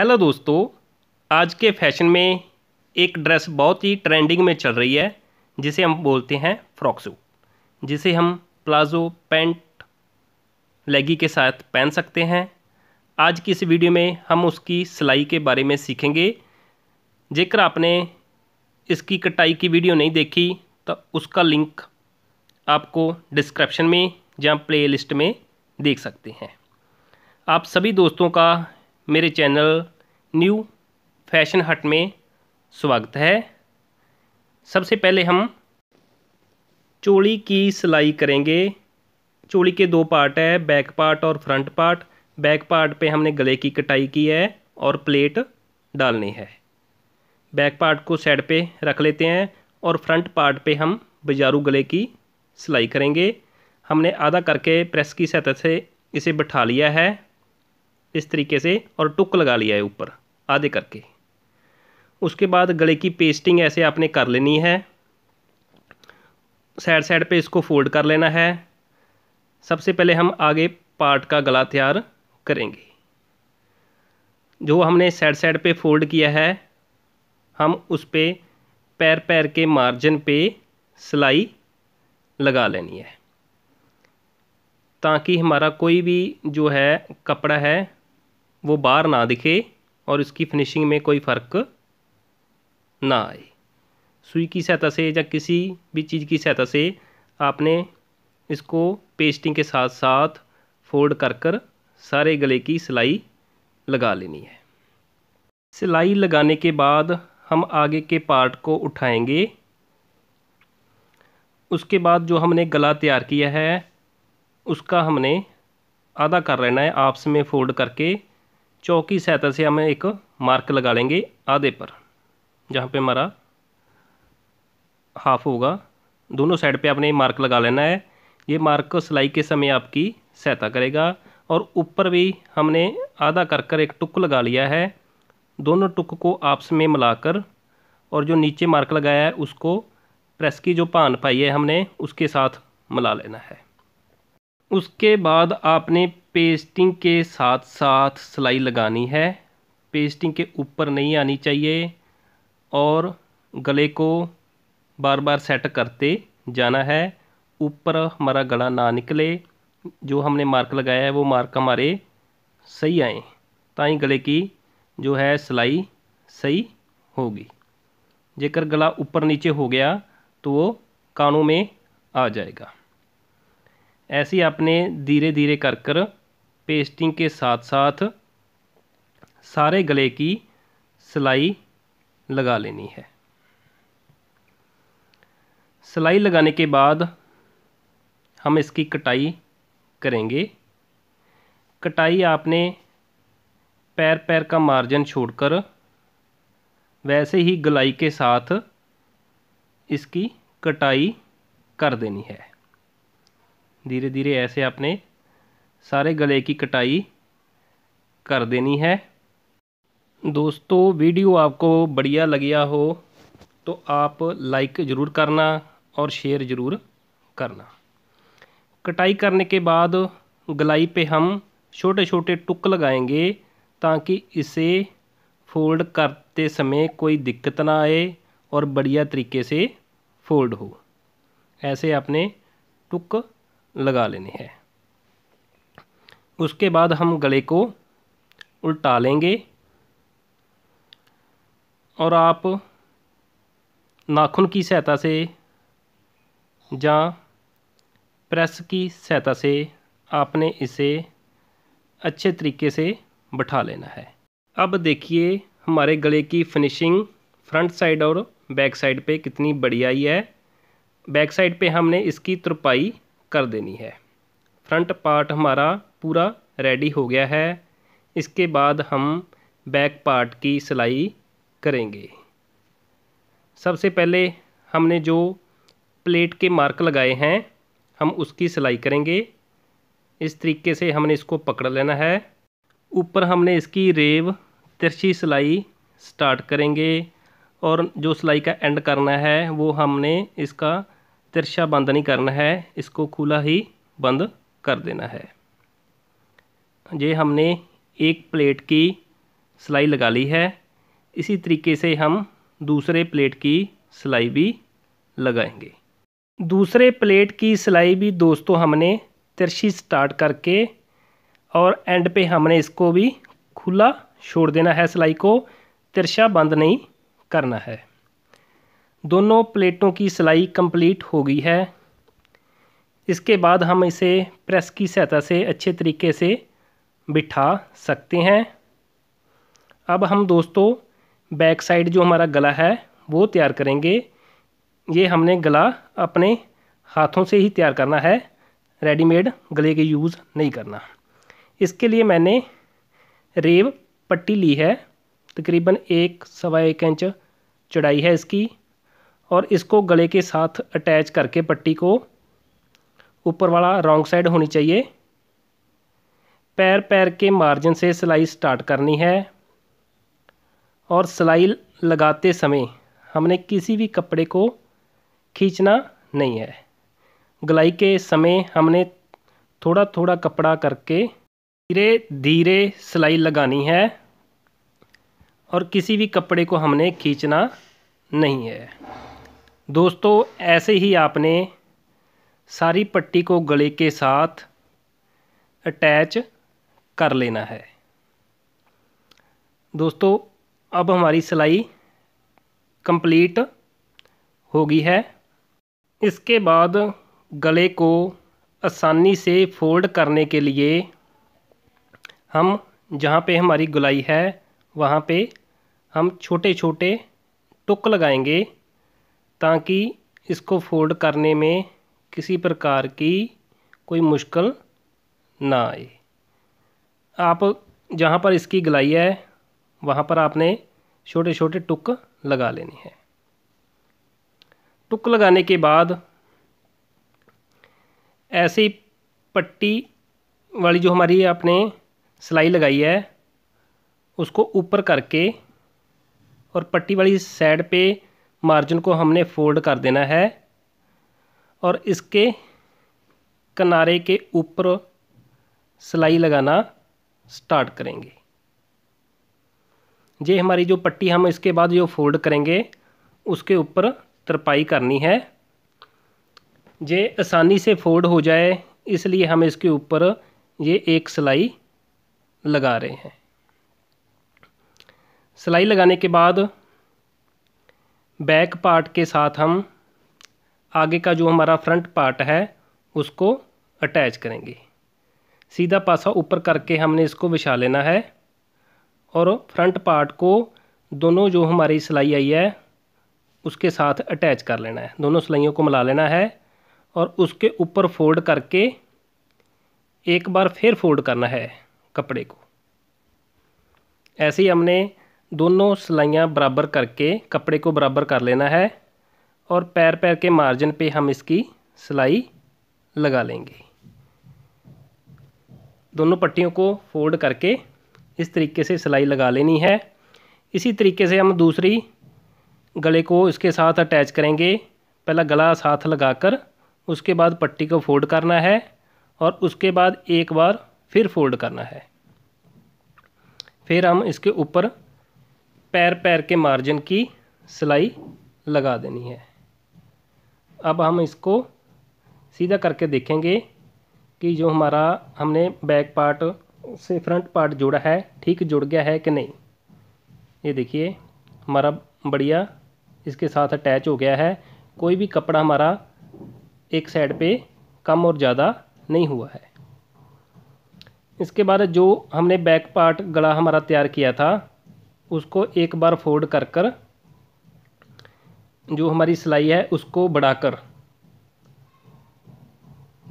hello दोस्तों आज के फैशन में एक ड्रेस बहुत ही ट्रेंडिंग में चल रही है जिसे हम बोलते हैं फ्रॉक सूट जिसे हम प्लाजो पैंट लेगी के साथ पहन सकते हैं आज की इस वीडियो में हम उसकी सिलाई के बारे में सीखेंगे जेकर आपने इसकी कटाई की वीडियो नहीं देखी तो उसका लिंक आपको डिस्क्रिप्शन में या प्ले लिस्ट में देख सकते हैं आप सभी दोस्तों का मेरे चैनल न्यू फैशन हट में स्वागत है सबसे पहले हम चोली की सिलाई करेंगे चोली के दो पार्ट है बैक पार्ट और फ्रंट पार्ट बैक पार्ट पे हमने गले की कटाई की है और प्लेट डालनी है बैक पार्ट को साइड पे रख लेते हैं और फ्रंट पार्ट पे हम बजारू गले की सिलाई करेंगे हमने आधा करके प्रेस की सतह से इसे बैठा लिया है इस तरीके से और टुक लगा लिया है ऊपर आधे करके उसके बाद गले की पेस्टिंग ऐसे आपने कर लेनी है साइड साइड पे इसको फोल्ड कर लेना है सबसे पहले हम आगे पार्ट का गला तैयार करेंगे जो हमने साइड साइड पे फोल्ड किया है हम उस पर पैर पैर के मार्जिन पे सिलाई लगा लेनी है ताकि हमारा कोई भी जो है कपड़ा है वो बाहर ना दिखे और इसकी फिनिशिंग में कोई फ़र्क ना आए सुई की सहायता से या किसी भी चीज़ की सहायता से आपने इसको पेस्टिंग के साथ साथ फोल्ड कर कर सारे गले की सिलाई लगा लेनी है सिलाई लगाने के बाद हम आगे के पार्ट को उठाएंगे उसके बाद जो हमने गला तैयार किया है उसका हमने आधा कर लेना है आपस में फोल्ड करके चौक की सहायता से हम एक मार्क लगा लेंगे आधे पर जहाँ पे हमारा हाफ होगा दोनों साइड पे आपने मार्क लगा लेना है ये मार्क सिलाई के समय आपकी सहायता करेगा और ऊपर भी हमने आधा कर कर एक टुक लगा लिया है दोनों टुक को आपस में मिलाकर और जो नीचे मार्क लगाया है उसको प्रेस की जो पान पाई है हमने उसके साथ मिला लेना है उसके बाद आपने पेस्टिंग के साथ साथ सिलाई लगानी है पेस्टिंग के ऊपर नहीं आनी चाहिए और गले को बार बार सेट करते जाना है ऊपर हमारा गला ना निकले जो हमने मार्क लगाया है वो मार्क हमारे सही आए ताई गले की जो है सिलाई सही होगी जेकर गला ऊपर नीचे हो गया तो वो कानों में आ जाएगा ऐसे ही आपने धीरे धीरे कर कर पेस्टिंग के साथ साथ सारे गले की सिलाई लगा लेनी है सिलाई लगाने के बाद हम इसकी कटाई करेंगे कटाई आपने पैर पैर का मार्जिन छोड़कर वैसे ही गलाई के साथ इसकी कटाई कर देनी है धीरे धीरे ऐसे आपने सारे गले की कटाई कर देनी है दोस्तों वीडियो आपको बढ़िया लगिया हो तो आप लाइक ज़रूर करना और शेयर ज़रूर करना कटाई करने के बाद गलाई पे हम छोटे छोटे टुक लगाएंगे ताकि इसे फोल्ड करते समय कोई दिक्कत ना आए और बढ़िया तरीके से फोल्ड हो ऐसे आपने टुक लगा लेने हैं उसके बाद हम गले को उल्टा लेंगे और आप नाखून की सहायता से या प्रेस की सहायता से आपने इसे अच्छे तरीके से बैठा लेना है अब देखिए हमारे गले की फिनिशिंग फ्रंट साइड और बैक साइड पे कितनी बढ़िया आई है बैक साइड पे हमने इसकी तुरपाई कर देनी है फ्रंट पार्ट हमारा पूरा रेडी हो गया है इसके बाद हम बैक पार्ट की सिलाई करेंगे सबसे पहले हमने जो प्लेट के मार्क लगाए हैं हम उसकी सिलाई करेंगे इस तरीके से हमने इसको पकड़ लेना है ऊपर हमने इसकी रेव तिरछी सिलाई स्टार्ट करेंगे और जो सिलाई का एंड करना है वो हमने इसका तिरछा बंद नहीं करना है इसको खुला ही बंद कर देना है ये हमने एक प्लेट की सिलाई लगा ली है इसी तरीके से हम दूसरे प्लेट की सिलाई भी लगाएंगे दूसरे प्लेट की सिलाई भी दोस्तों हमने तिरछी स्टार्ट करके और एंड पे हमने इसको भी खुला छोड़ देना है सिलाई को तिरछा बंद नहीं करना है दोनों प्लेटों की सिलाई कंप्लीट हो गई है इसके बाद हम इसे प्रेस की सहायता से अच्छे तरीके से बिठा सकते हैं अब हम दोस्तों बैक साइड जो हमारा गला है वो तैयार करेंगे ये हमने गला अपने हाथों से ही तैयार करना है रेडीमेड गले के यूज़ नहीं करना इसके लिए मैंने रेब पट्टी ली है तकरीबन एक सवा एक इंच चढ़ाई है इसकी और इसको गले के साथ अटैच करके पट्टी को ऊपर वाला रॉन्ग साइड होनी चाहिए पैर पैर के मार्जिन से सिलाई स्टार्ट करनी है और सिलाई लगाते समय हमने किसी भी कपड़े को खींचना नहीं है गलाई के समय हमने थोड़ा थोड़ा कपड़ा करके धीरे धीरे सिलाई लगानी है और किसी भी कपड़े को हमने खींचना नहीं है दोस्तों ऐसे ही आपने सारी पट्टी को गले के साथ अटैच कर लेना है दोस्तों अब हमारी सिलाई कंप्लीट होगी है इसके बाद गले को आसानी से फोल्ड करने के लिए हम जहाँ पे हमारी गुलाई है वहाँ पे हम छोटे छोटे टुक लगाएंगे ताकि इसको फोल्ड करने में किसी प्रकार की कोई मुश्किल ना आए आप जहाँ पर इसकी गलाई है वहाँ पर आपने छोटे छोटे टुक लगा लेने हैं टुक लगाने के बाद ऐसी पट्टी वाली जो हमारी आपने सिलाई लगाई है उसको ऊपर करके और पट्टी वाली साइड पे मार्जिन को हमने फोल्ड कर देना है और इसके किनारे के ऊपर सिलाई लगाना स्टार्ट करेंगे ये हमारी जो पट्टी हम इसके बाद जो फोल्ड करेंगे उसके ऊपर तरपाई करनी है ये आसानी से फोल्ड हो जाए इसलिए हम इसके ऊपर ये एक सिलाई लगा रहे हैं सिलाई लगाने के बाद बैक पार्ट के साथ हम आगे का जो हमारा फ्रंट पार्ट है उसको अटैच करेंगे सीधा पासा ऊपर करके हमने इसको बिछा लेना है और फ्रंट पार्ट को दोनों जो हमारी सिलाई आई है उसके साथ अटैच कर लेना है दोनों सिलाइयों को मिला लेना है और उसके ऊपर फोल्ड करके एक बार फिर फोल्ड करना है कपड़े को ऐसे ही हमने दोनों सिलाइयाँ बराबर करके कपड़े को बराबर कर लेना है और पैर पैर के मार्जिन पे हम इसकी सिलाई लगा लेंगे दोनों पट्टियों को फोल्ड करके इस तरीके से सिलाई लगा लेनी है इसी तरीके से हम दूसरी गले को इसके साथ अटैच करेंगे पहला गला साथ लगाकर उसके बाद पट्टी को फोल्ड करना है और उसके बाद एक बार फिर फोल्ड करना है फिर हम इसके ऊपर पैर पैर के मार्जिन की सिलाई लगा देनी है अब हम इसको सीधा करके देखेंगे कि जो हमारा हमने बैक पार्ट से फ्रंट पार्ट जोड़ा है ठीक जुड़ गया है कि नहीं ये देखिए हमारा बढ़िया इसके साथ अटैच हो गया है कोई भी कपड़ा हमारा एक साइड पे कम और ज़्यादा नहीं हुआ है इसके बाद जो हमने बैक पार्ट गला हमारा तैयार किया था उसको एक बार फोल्ड कर कर जो हमारी सिलाई है उसको बढ़ाकर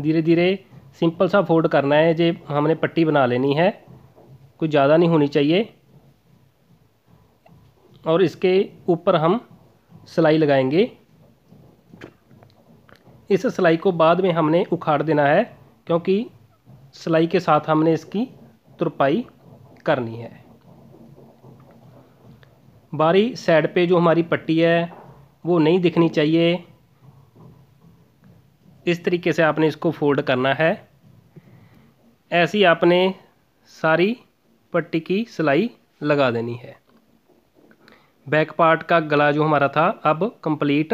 धीरे धीरे सिंपल सा फोल्ड करना है जे हमने पट्टी बना लेनी है कुछ ज़्यादा नहीं होनी चाहिए और इसके ऊपर हम सिलाई लगाएंगे इस सिलाई को बाद में हमने उखाड़ देना है क्योंकि सिलाई के साथ हमने इसकी तुरपाई करनी है बारी साइड पे जो हमारी पट्टी है वो नहीं दिखनी चाहिए इस तरीके से आपने इसको फोल्ड करना है ऐसी आपने सारी पट्टी की सिलाई लगा देनी है बैक पार्ट का गला जो हमारा था अब कंप्लीट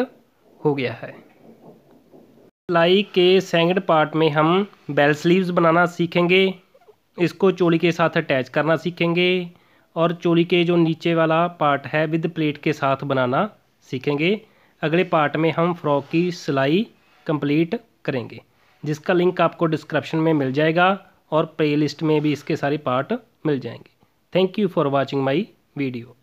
हो गया है सिलाई के सेंगड पार्ट में हम बेल स्लीव्स बनाना सीखेंगे इसको चोली के साथ अटैच करना सीखेंगे और चोली के जो नीचे वाला पार्ट है विद प्लेट के साथ बनाना सीखेंगे अगले पार्ट में हम फ्रॉक की सिलाई कंप्लीट करेंगे जिसका लिंक आपको डिस्क्रिप्शन में मिल जाएगा और प्ले में भी इसके सारे पार्ट मिल जाएंगे thank you for watching my video